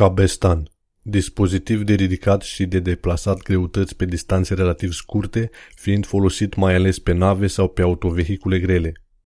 Cabestan Dispozitiv de ridicat și de deplasat greutăți pe distanțe relativ scurte, fiind folosit mai ales pe nave sau pe autovehicule grele.